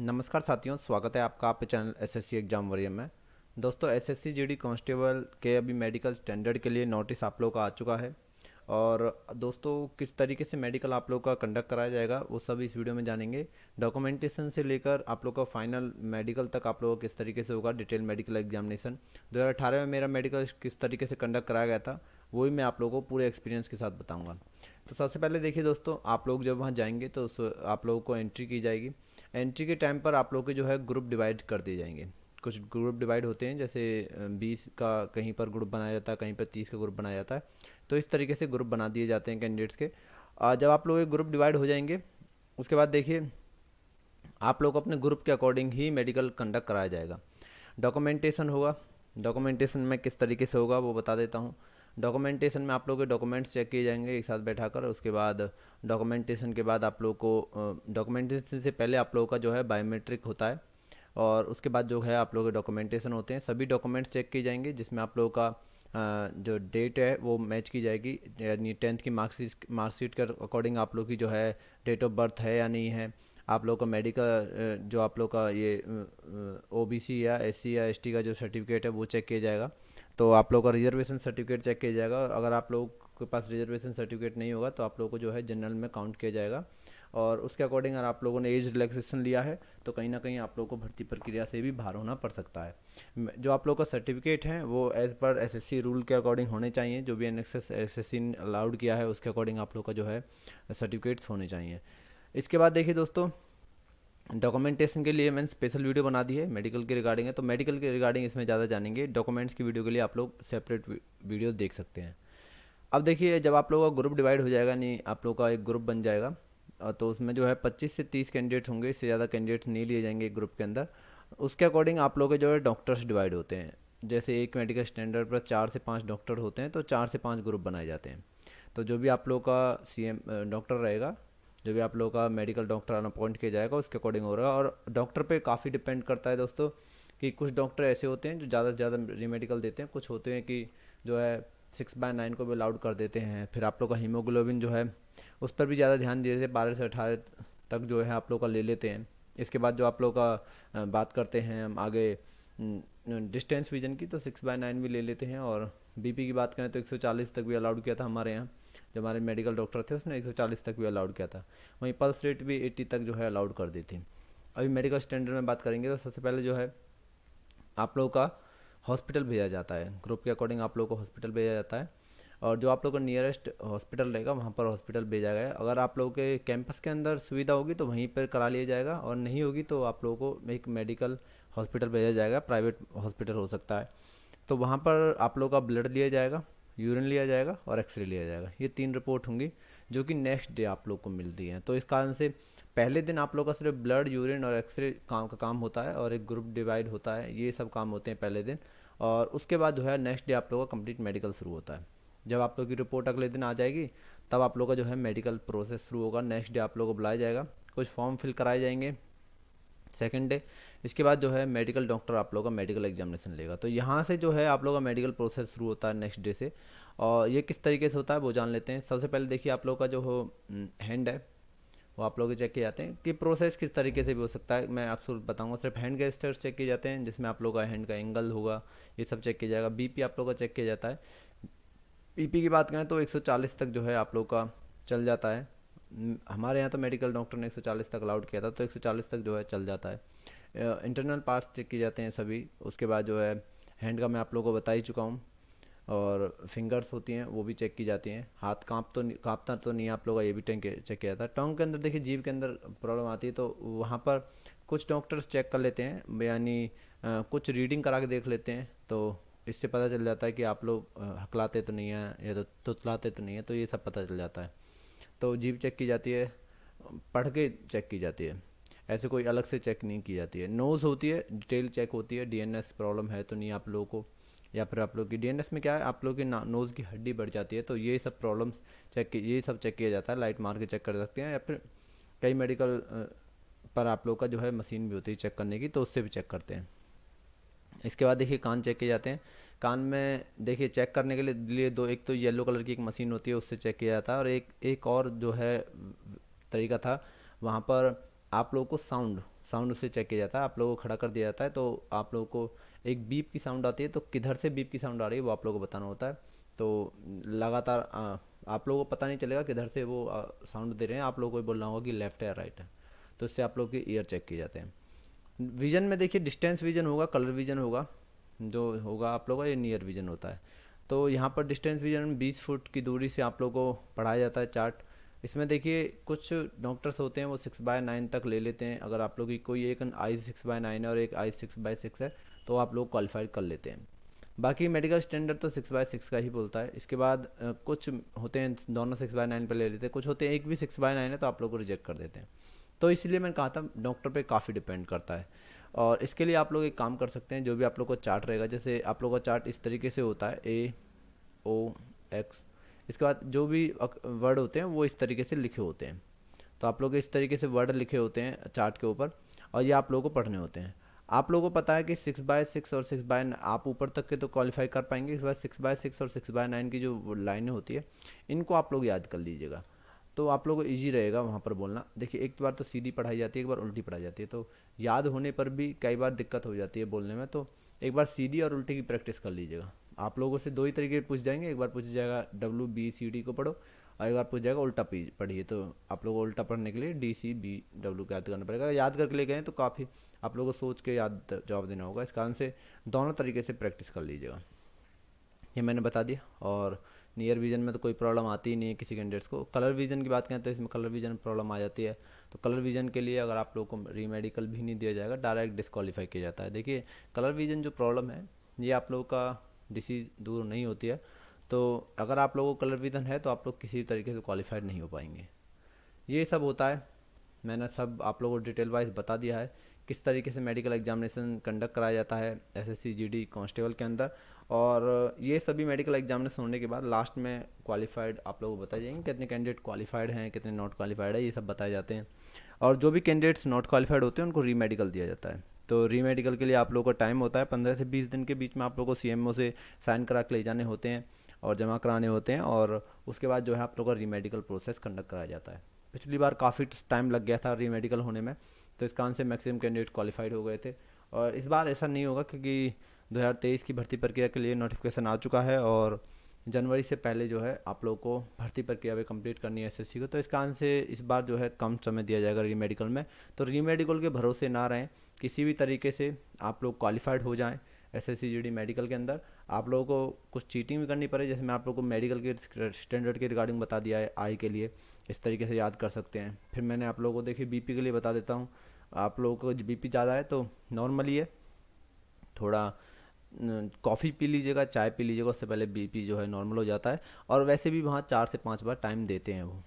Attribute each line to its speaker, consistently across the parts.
Speaker 1: नमस्कार साथियों स्वागत है आपका आपके चैनल एसएससी एग्जाम वरियर में दोस्तों एसएससी जीडी कांस्टेबल के अभी मेडिकल स्टैंडर्ड के लिए नोटिस आप लोग का आ चुका है और दोस्तों किस तरीके से मेडिकल आप लोग का कंडक्ट कराया जाएगा वो सब इस वीडियो में जानेंगे डॉक्यूमेंटेशन से लेकर आप लोग का फाइनल मेडिकल तक आप लोग किस तरीके से होगा डिटेल मेडिकल एग्जामिनेशन 2018 में मेरा मेडिकल किस तरीके से कंडक्ट कराया गया था वही मैं आप लोगों को पूरे एक्सपीरियंस के साथ बताऊँगा तो सबसे पहले देखिए दोस्तों आप लोग जब वहाँ जाएंगे तो आप लोगों को एंट्री की जाएगी एंट्री के टाइम पर आप लोग के जो है ग्रुप डिवाइड कर दिए जाएंगे कुछ ग्रुप डिवाइड होते हैं जैसे बीस का कहीं पर ग्रुप बनाया जाता है कहीं पर तीस का ग्रुप बनाया जाता है तो इस तरीके से ग्रुप बना दिए जाते हैं कैंडिडेट्स के जब आप लोग ग्रुप डिवाइड हो जाएंगे उसके बाद देखिए आप लोग अपने ग्रुप के अकॉर्डिंग ही मेडिकल कंडक्ट कराया जाएगा डॉक्यूमेंटेशन होगा डॉक्यूमेंटेशन में किस तरीके से होगा वो बता देता हूँ डॉक्यूमेंटेशन में आप लोग के डॉक्यूमेंट्स चेक किए जाएंगे एक साथ बैठा कर उसके बाद डॉक्यूमेंटेशन के बाद आप लोग को डॉक्यूमेंटेशन से पहले आप लोगों का जो है बायोमेट्रिक होता है और उसके बाद जो है आप लोगों के डॉक्यूमेंटेशन होते हैं सभी डॉक्यूमेंट्स चेक किए जाएंगे जिसमें आप लोगों का जो डेट है वो मैच की जाएगी यानी टेंथ की मार्क्सिट मार्कशीट के अकॉर्डिंग आप लोग की जो है डेट ऑफ बर्थ है या नहीं है आप लोग का मेडिकल जो आप लोग का ये ओबीसी या एससी या एसटी का जो सर्टिफिकेट है वो चेक किया जाएगा तो आप लोग का रिजर्वेशन सर्टिफिकेट चेक किया जाएगा और अगर आप लोग के पास रिजर्वेशन सर्टिफिकेट नहीं होगा तो आप लोग को जो है जनरल में काउंट किया जाएगा और उसके अकॉर्डिंग अगर आप लोगों ने एज रिलैक्सेशन लिया है तो कहीं ना कहीं आप लोग को भर्ती प्रक्रिया से भी बाहर होना पड़ सकता है जो आप लोग का सर्टिफिकेट है वो एज पर एसएससी रूल के अकॉर्डिंग होने चाहिए जो भी एन एस ने अलाउड किया है उसके अकॉर्डिंग आप लोग का जो है सर्टिफिकेट्स होने चाहिए इसके बाद देखिए दोस्तों डॉक्यूमेंटेशन के लिए मैंने स्पेशल वीडियो बना दी है मेडिकल के रिगार्डिंग है तो मेडिकल के रिगार्डिंग इसमें ज़्यादा जानेंगे डॉक्यूमेंट्स की वीडियो के लिए आप लोग सेपरेट वीडियो देख सकते हैं अब देखिए जब आप लोगों का ग्रुप डिवाइड हो जाएगा नहीं आप लोग का एक ग्रुप बन जाएगा तो उसमें जो है पच्चीस से तीस कैंडिडेट होंगे इससे ज़्यादा कैंडिडेट नहीं लिए जाएंगे ग्रुप के अंदर उसके अकॉर्डिंग आप लोग के जो है डॉक्टर्स डिवाइड होते हैं जैसे एक मेडिकल स्टैंडर्ड पर चार से पाँच डॉक्टर होते हैं तो चार से पाँच ग्रुप बनाए जाते हैं तो जो भी आप लोग का सी डॉक्टर रहेगा जो भी आप लोगों का मेडिकल डॉक्टर अपॉइंट किया जाएगा उसके अकॉर्डिंग हो रहा है और डॉक्टर पे काफ़ी डिपेंड करता है दोस्तों कि कुछ डॉक्टर ऐसे होते हैं जो ज़्यादा से ज़्यादा रीमेडिकल देते हैं कुछ होते हैं कि जो है सिक्स बाय नाइन को भी अलाउड कर देते हैं फिर आप लोग का हीमोग्लोबिन जो है उस पर भी ज़्यादा ध्यान देते बारह से अठारह तक जो है आप लोग का ले लेते हैं इसके बाद जो आप लोग का बात करते हैं हम आगे डिस्टेंस विजन की तो सिक्स बाय नाइन भी ले लेते हैं और बीपी की बात करें तो 140 तक भी अलाउड किया था हमारे यहाँ जो हमारे मेडिकल डॉक्टर थे उसने 140 तक भी अलाउड किया था वहीं पल्स रेट भी 80 तक जो है अलाउड कर दी थी अभी मेडिकल स्टैंडर्ड में बात करेंगे तो सबसे पहले जो है आप लोगों का हॉस्पिटल भेजा जाता है ग्रुप के अकॉर्डिंग आप लोगों को हॉस्पिटल भेजा जाता है और जो आप लोग का नियरेस्ट हॉस्पिटल रहेगा वहाँ पर हॉस्पिटल भेजा गया अगर आप लोगों के कैंपस के अंदर सुविधा होगी तो वहीं पर करा लिया जाएगा और नहीं होगी तो आप लोगों को एक मेडिकल हॉस्पिटल भेजा जाएगा प्राइवेट हॉस्पिटल हो सकता है तो वहाँ पर आप लोगों का ब्लड लिया जाएगा यूरिन लिया जाएगा और एक्सरे लिया जाएगा ये तीन रिपोर्ट होंगी जो कि नेक्स्ट डे आप लोग को मिलती हैं तो इस कारण से पहले दिन आप लोग का सिर्फ ब्लड यूरिन और एक्सरे काम का काम होता है और एक ग्रुप डिवाइड होता है ये सब काम होते हैं पहले दिन और उसके बाद जो है नेक्स्ट डे आप लोग का कंप्लीट मेडिकल शुरू होता है जब आप लोग की रिपोर्ट अगले दिन आ जाएगी तब आप लोग का जो है मेडिकल प्रोसेस शुरू होगा नेक्स्ट डे आप लोग को बुलाया जाएगा कुछ फॉर्म फिल कराए जाएंगे सेकेंड डे इसके बाद जो है मेडिकल डॉक्टर आप लोग का मेडिकल एग्जामिनेशन लेगा तो यहाँ से जो है आप लोग का मेडिकल प्रोसेस शुरू होता है नेक्स्ट डे से और ये किस तरीके से होता है वो जान लेते हैं सबसे पहले देखिए आप लोग का जो हैंड हम्म, है वो आप लोग चेक किए जाते हैं कि प्रोसेस किस तरीके से भी हो सकता है मैं आपको बताऊंगा सिर्फ हैंड के स्टेट्स चेक किए जाते हैं जिसमें आप लोग का हैंड का एंगल होगा ये सब चेक किया जाएगा बीपी आप लोग का चेक किया जाता है बीपी की बात करें तो 140 तक जो है आप लोग का चल जाता है हमारे यहाँ तो मेडिकल डॉक्टर ने 140 तक अलाउड किया था तो 140 तक जो है चल जाता है इंटरनल पार्ट्स चेक किए जाते हैं सभी उसके बाद जो है हैंड का मैं आप लोगों को बता ही चुका हूँ और फिंगर्स होती हैं वो भी चेक की जाती हैं हाथ कांप तो कांपता तो नहीं आप लोगों का ये भी टेंक चेक किया जाता है टोंग के अंदर देखिए जीव के अंदर प्रॉब्लम आती है तो वहाँ पर कुछ डॉक्टर्स चेक कर लेते हैं यानी कुछ रीडिंग करा के देख लेते हैं तो इससे पता चल जाता है कि आप लोग हकलाते तो नहीं हैं या तो तुतलाते तो नहीं है तो ये सब पता चल जाता है तो जीप चेक की जाती है पढ़ के चेक की जाती है ऐसे कोई अलग से चेक नहीं की जाती है नोज़ होती है डिटेल चेक होती है डीएनएस प्रॉब्लम है तो नहीं आप लोगों को या फिर आप लोग की डीएनएस में क्या है आप लोग की नोज़ की हड्डी बढ़ जाती है तो ये सब प्रॉब्लम्स चेक ये सब चेक किया जाता है लाइट मार के चेक कर सकते हैं या फिर कई मेडिकल पर आप लोग का जो है मशीन भी होती है चेक करने की तो उससे भी चेक करते हैं इसके बाद देखिए कान चेक किए जाते हैं कान में देखिए चेक करने के लिए दो एक तो येलो कलर की एक मशीन होती है उससे चेक किया जाता है और एक एक और जो है तरीका था वहाँ पर आप लोगों को साउंड साउंड उससे चेक किया जाता है आप लोगों को खड़ा कर दिया जाता है तो आप लोगों को एक बीप की साउंड आती है तो किधर से बीप की साउंड आ रही है वो आप लोगों को बताना होता है तो लगातार आप लोगों को पता नहीं चलेगा किधर से वो साउंड दे रहे हैं आप लोगों को बोलना होगा कि लेफ़्ट है राइट है तो इससे आप लोग के ईयर चेक किए जाते हैं विज़न में देखिए डिस्टेंस विज़न होगा कलर विज़न होगा जो होगा आप लोग का ये नियर विज़न होता है तो यहाँ पर डिस्टेंस विज़न बीस फुट की दूरी से आप लोग को पढ़ाया जाता है चार्ट इसमें देखिए कुछ डॉक्टर्स होते हैं वो सिक्स बाय नाइन तक ले लेते हैं अगर आप लोग की कोई एक आई सिक्स बाय नाइन है और एक आई सिक्स बाय सिक्स है तो आप लोग क्वालिफाइड कर लेते हैं बाकी मेडिकल स्टैंडर्ड तो सिक्स बाय सिक्स का ही बोलता है इसके बाद कुछ होते हैं दोनों सिक्स बाय नाइन पर ले लेते हैं कुछ होते हैं एक भी सिक्स बाय नाइन है तो आप लोग को रिजेक्ट कर देते हैं तो इसलिए मैंने कहा था डॉक्टर पे काफ़ी डिपेंड करता है और इसके लिए आप लोग एक काम कर सकते हैं जो भी आप लोग का चार्ट रहेगा जैसे आप लोग का चार्ट इस तरीके से होता है ए ओ एक्स इसके बाद जो भी वर्ड होते हैं वो इस तरीके से लिखे होते हैं तो आप लोग इस तरीके से वर्ड लिखे होते हैं चार्ट के ऊपर और ये आप लोगों को पढ़ने होते हैं आप लोगों को पता है कि सिक्स बाय सिक्स और सिक्स बाय आप ऊपर तक के तो क्वालिफाई कर पाएंगे इसके बाद सिक्स बाय सिक्स और सिक्स बाय नाइन की जो लाइनें होती है इनको आप लोग याद कर लीजिएगा तो आप लोगों को ईजी रहेगा वहाँ पर बोलना देखिए एक बार तो सीधी पढ़ाई जाती है एक बार उल्टी पढ़ाई जाती है तो याद होने पर भी कई बार दिक्कत हो जाती है बोलने में तो एक बार सीधी और उल्टी की प्रैक्टिस कर लीजिएगा आप लोगों से दो ही तरीके पूछ जाएंगे एक बार पूछ जाएगा डब्ल्यू बी सी डी को पढ़ो और एक बार पूछ जाएगा उल्टा पी पढ़िए तो आप लोगों को उल्टा पढ़ने के लिए डी सी बी डब्ल्यू को याद करना पड़ेगा याद करके ले गए तो काफ़ी आप लोगों को सोच के याद जवाब देना होगा इस कारण से दोनों तरीके से प्रैक्टिस कर लीजिएगा ये मैंने बता दिया और नियर विजन में तो कोई प्रॉब्लम आती ही नहीं है किसी कैंडिडेट्स को कलर विजन की बात करें तो इसमें कलर विजन प्रॉब्लम आ जाती है तो कलर विजन के लिए अगर आप लोगों को रीमेडिकल भी नहीं दिया जाएगा डायरेक्ट डिस्कालीफाई किया जाता है देखिए कलर विजन जो प्रॉब्लम है ये आप लोगों का डिसीज दूर नहीं होती है तो अगर आप लोगों को कलर विजन है तो आप लोग किसी तरीके से क्वालिफाइड नहीं हो पाएंगे ये सब होता है मैंने सब आप लोगों को डिटेल वाइज बता दिया है किस तरीके से मेडिकल एग्जामिनेशन कंडक्ट कराया जाता है एसएससी जीडी कांस्टेबल के अंदर और ये सभी मेडिकल एग्जामिनेशन होने के बाद लास्ट में क्वालिफाइड आप लोगों को बताए जाएंगे कितने कैंडिडेट क्वालिफाइड हैं कितने नॉट क्वालिफाइड है ये सब बताए जाते हैं और जो भी कैंडिडेट्स नॉट क्वालिफाइड होते हैं उनको री मेडिकल दिया जाता है तो री मेडिकल के लिए आप लोगों का टाइम होता है पंद्रह से बीस दिन के बीच में आप लोगों को सी से साइन करा के ले जाने होते हैं और जमा कराने होते हैं और उसके बाद जो है आप लोगों का री मेडिकल प्रोसेस कंडक्ट कराया जाता है पिछली बार काफ़ी टाइम लग गया था री मेडिकल होने में तो इस कारण से मैक्सिमम कैंडिडेट क्वालिफाइड हो गए थे और इस बार ऐसा नहीं होगा क्योंकि 2023 की भर्ती प्रक्रिया के लिए नोटिफिकेशन आ चुका है और जनवरी से पहले जो है आप लोगों को भर्ती प्रक्रिया भी कंप्लीट करनी है एसएससी को तो इस कारण से इस बार जो है कम समय दिया जाएगा री मेडिकल में तो रीमेडिकल के भरोसे ना रहें किसी भी तरीके से आप लोग क्वालिफाइड हो जाएँ एस एस मेडिकल के अंदर आप लोगों को कुछ चीटिंग भी करनी पड़े जैसे मैं आप लोगों को मेडिकल के स्टैंडर्ड के रिगार्डिंग बता दिया है आई के लिए इस तरीके से याद कर सकते हैं फिर मैंने आप लोगों को देखिए बीपी के लिए बता देता हूँ आप लोगों को बीपी ज़्यादा है तो नॉर्मली है थोड़ा कॉफ़ी पी लीजिएगा चाय पी लीजिएगा उससे पहले बीपी जो है नॉर्मल हो जाता है और वैसे भी वहाँ चार से पाँच बार टाइम देते हैं वो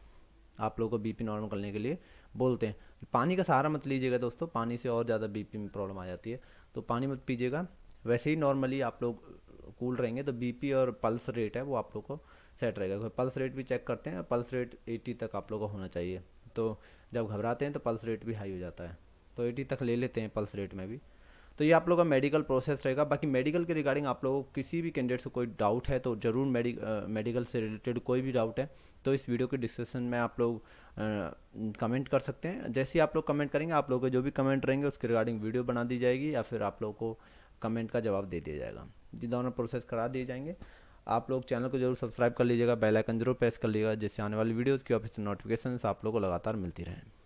Speaker 1: आप लोगों को बीपी नॉर्मल करने के लिए बोलते हैं पानी का सहारा मत लीजिएगा दोस्तों पानी से और ज़्यादा बीपी में प्रॉब्लम आ जाती है तो पानी मत पीजिएगा वैसे ही नॉर्मली आप लोग कूल रहेंगे तो बीपी और पल्स रेट है वो आप लोग को सेट रहेगा क्योंकि पल्स रेट भी चेक करते हैं पल्स रेट एटी तक आप लोग का होना चाहिए तो जब घबराते हैं तो पल्स रेट भी हाई हो जाता है तो एटी तक ले लेते हैं पल्स रेट में भी तो ये आप लोग का मेडिकल प्रोसेस रहेगा बाकी मेडिकल के रिगार्डिंग आप लोगों को किसी भी कैंडिडेट से कोई डाउट है तो ज़रूर मेडिकल से रिलेटेड कोई भी डाउट है तो इस वीडियो के डिस्कशन में आप लोग कमेंट कर सकते हैं जैसे ही आप लोग कमेंट करेंगे आप लोग के जो भी कमेंट रहेंगे उसके रिगार्डिंग वीडियो बना दी जाएगी या फिर आप लोग को कमेंट का जवाब दे दिया जाएगा जी दोनों प्रोसेस करा दिए जाएंगे आप लोग चैनल को जरूर सब्सक्राइब कर लीजिएगा बेल आइकन जरूर प्रेस कर लीजिएगा जिससे आने वाली वीडियोस की ऑफिस नोटिफिकेशंस आप लोग को लगातार मिलती रहें